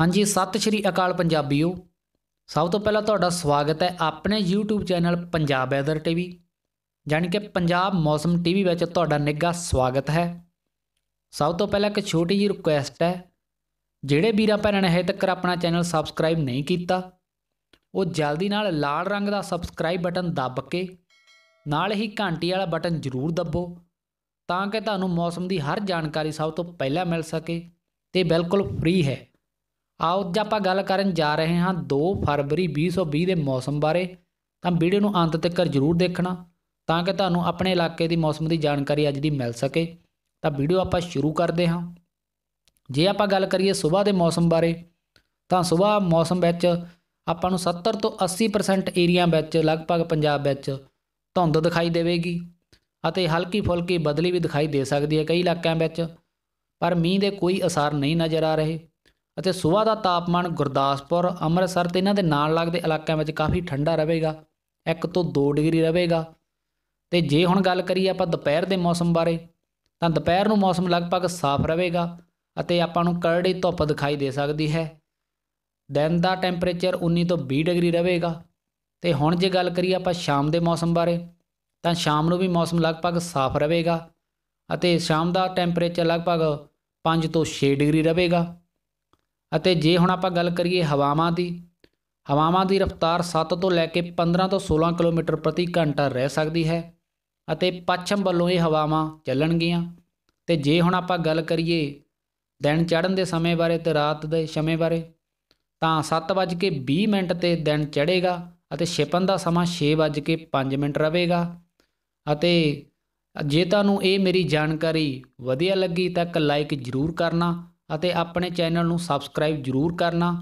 ਹਾਂਜੀ ਸਤਿ ਸ਼੍ਰੀ ਅਕਾਲ ਪੰਜਾਬੀਓ ਸਭ ਤੋਂ ਪਹਿਲਾਂ ਤੁਹਾਡਾ ਸਵਾਗਤ ਹੈ ਆਪਣੇ YouTube channel Punjab weather TV ਜਾਨੀ ਕਿ ਪੰਜਾਬ ਮੌਸਮ ਟੀਵੀ ਵਿੱਚ ਤੁਹਾਡਾ ਨਿੱਘਾ ਸਵਾਗਤ ਹੈ ਸਭ ਤੋਂ ਪਹਿਲਾਂ ਇੱਕ ਛੋਟੀ ਜਿਹੀ ਰਿਕੁਐਸਟ ਹੈ ਜਿਹੜੇ ਵੀਰਾਂ ਭੈਣਾਂ ਨੇ ਹਜੇ ਤੱਕ ਆਪਣਾ ਚੈਨਲ ਸਬਸਕ੍ਰਾਈਬ ਨਹੀਂ ਕੀਤਾ ਉਹ ਜਲਦੀ ਨਾਲ ਲਾਲ ਰੰਗ ਦਾ ਸਬਸਕ੍ਰਾਈਬ ਬਟਨ ਦੱਬ ਕੇ ਨਾਲ ਹੀ ਘੰਟੀ ਵਾਲਾ ਬਟਨ ਜ਼ਰੂਰ ਦੱਬੋ ਤਾਂ ਕਿ ਤੁਹਾਨੂੰ ਮੌਸਮ ਦੀ ਹਰ ਜਾਣਕਾਰੀ ਸਭ ਤੋਂ ਪਹਿਲਾਂ ਮਿਲ ਸਕੇ ਤੇ ਬਿਲਕੁਲ ਫ੍ਰੀ ਹੈ ਆਓ ਅੱਜ ਆਪਾਂ ਗੱਲ ਕਰਨ ਜਾ ਰਹੇ ਹਾਂ 2 ਫਰਵਰੀ 2020 ਦੇ ਮੌਸਮ ਬਾਰੇ ਤਾਂ ਵੀਡੀਓ ਨੂੰ ਅੰਤ ਤੱਕ ਜ਼ਰੂਰ ਦੇਖਣਾ ਤਾਂ ਕਿ ਤੁਹਾਨੂੰ ਆਪਣੇ ਇਲਾਕੇ ਦੀ ਮੌਸਮ ਦੀ ਜਾਣਕਾਰੀ ਅੱਜ ਦੀ ਮਿਲ ਸਕੇ ਤਾਂ ਵੀਡੀਓ ਆਪਾਂ ਸ਼ੁਰੂ ਕਰਦੇ ਹਾਂ ਜੇ ਆਪਾਂ ਗੱਲ ਕਰੀਏ ਸਵੇਰ ਦੇ ਮੌਸਮ ਬਾਰੇ ਤਾਂ ਸਵੇਰ ਮੌਸਮ ਵਿੱਚ ਆਪਾਂ ਨੂੰ 70 ਤੋਂ 80% ਏਰੀਆ ਵਿੱਚ ਲਗਭਗ ਪੰਜਾਬ ਵਿੱਚ ਧੁੰਦ ਦਿਖਾਈ ਦੇਵੇਗੀ ਅਤੇ ਹਲਕੀ ਫੁਲਕੀ ਬਦਲੀ ਵੀ ਦਿਖਾਈ ਦੇ ਸਕਦੀ ਹੈ ਕਈ ਇਲਾਕਿਆਂ ਵਿੱਚ ਪਰ ਮੀਂਹ ਦੇ ਕੋਈ ਅਸਰ ਨਹੀਂ ਨਜ਼ਰ ਆ ਰਹੇ ਅਤੇ ਸਵੇਰ ਦਾ ਤਾਪਮਾਨ ਗੁਰਦਾਸਪੁਰ ਅੰਮ੍ਰਿਤਸਰ ਤੇ ਇਹਨਾਂ ਦੇ ਨਾਲ ਲੱਗਦੇ ਇਲਾਕਿਆਂ ਵਿੱਚ ਕਾਫੀ ਠੰਡਾ ਰਹੇਗਾ 1 ਤੋਂ 2 ਡਿਗਰੀ ਰਹੇਗਾ ਤੇ ਜੇ ਹੁਣ ਗੱਲ ਕਰੀਏ ਆਪਾਂ ਦੁਪਹਿਰ ਦੇ ਮੌਸਮ ਬਾਰੇ ਤਾਂ ਦੁਪਹਿਰ ਨੂੰ ਮੌਸਮ ਲਗਭਗ ਸਾਫ਼ ਰਹੇਗਾ ਅਤੇ ਆਪਾਂ ਨੂੰ ਕਰੜੀ ਧੁੱਪ ਦਿਖਾਈ ਦੇ ਸਕਦੀ ਹੈ ਦਿਨ ਦਾ ਟੈਂਪਰੇਚਰ 19 ਤੋਂ 20 ਡਿਗਰੀ ਰਹੇਗਾ ਤੇ ਹੁਣ ਜੇ ਗੱਲ ਕਰੀਏ ਆਪਾਂ ਸ਼ਾਮ ਦੇ ਮੌਸਮ ਬਾਰੇ ਤਾਂ ਸ਼ਾਮ ਨੂੰ ਵੀ ਮੌਸਮ ਲਗਭਗ ਸਾਫ਼ ਰਹੇਗਾ ਅਤੇ ਸ਼ਾਮ ਦਾ ਟੈਂਪਰੇਚਰ ਲਗਭਗ 5 ਤੋਂ 6 ਡਿਗਰੀ ਰਹੇਗਾ ਅਤੇ ਜੇ ਹੁਣ ਆਪਾਂ ਗੱਲ ਕਰੀਏ ਹਵਾਵਾਂ ਦੀ ਹਵਾਵਾਂ ਦੀ ਰਫ਼ਤਾਰ 7 ਤੋਂ ਲੈ ਕੇ 15 ਤੋਂ 16 ਕਿਲੋਮੀਟਰ ਪ੍ਰਤੀ ਘੰਟਾ ਰਹਿ ਸਕਦੀ ਹੈ ਅਤੇ ਪੱਛਮ ਵੱਲੋਂ ਇਹ ਹਵਾਵਾਂ ਚੱਲਣਗੀਆਂ ਤੇ ਜੇ ਹੁਣ ਆਪਾਂ ਗੱਲ ਕਰੀਏ ਦਿਨ ਚੜ੍ਹਨ ਦੇ ਸਮੇਂ ਬਾਰੇ ਤੇ ਰਾਤ ਦੇ ਸਮੇਂ ਬਾਰੇ ਤਾਂ 7:20 ਤੇ ਦਿਨ ਚੜ੍ਹੇਗਾ ਅਤੇ ਛਿਪਣ ਦਾ ਸਮਾਂ 6:05 ਰਹੇਗਾ ਅਤੇ ਜੇ ਤੁਹਾਨੂੰ ਇਹ ਮੇਰੀ ਜਾਣਕਾਰੀ ਵਧੀਆ ਲੱਗੀ ਤਾਂ ਇੱਕ ਲਾਈਕ ਜ਼ਰੂਰ ਕਰਨਾ ਅਤੇ ਆਪਣੇ ਚੈਨਲ ਨੂੰ ਸਬਸਕ੍ਰਾਈਬ ਜ਼ਰੂਰ ਕਰਨਾ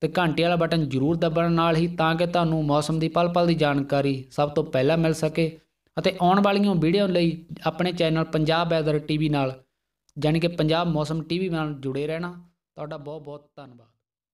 ਤੇ ਘੰਟੀ ਵਾਲਾ ਬਟਨ ਜ਼ਰੂਰ ਦਬਣ ਨਾਲ ਹੀ ਤਾਂ ਕਿ ਤੁਹਾਨੂੰ ਮੌਸਮ ਦੀ ਪਲ-ਪਲ ਦੀ ਜਾਣਕਾਰੀ ਸਭ ਤੋਂ ਪਹਿਲਾਂ ਮਿਲ ਸਕੇ ਅਤੇ ਆਉਣ ਵਾਲੀਆਂ ਵੀਡੀਓ ਲਈ ਆਪਣੇ ਚੈਨਲ ਪੰਜਾਬ ਵੈਦਰ ਟੀਵੀ ਨਾਲ ਜਾਨੀ ਕਿ ਪੰਜਾਬ ਮੌਸਮ ਟੀਵੀ ਨਾਲ ਜੁੜੇ ਰਹਿਣਾ ਤੁਹਾਡਾ ਬਹੁਤ ਬਹੁਤ ਧੰਨਵਾਦ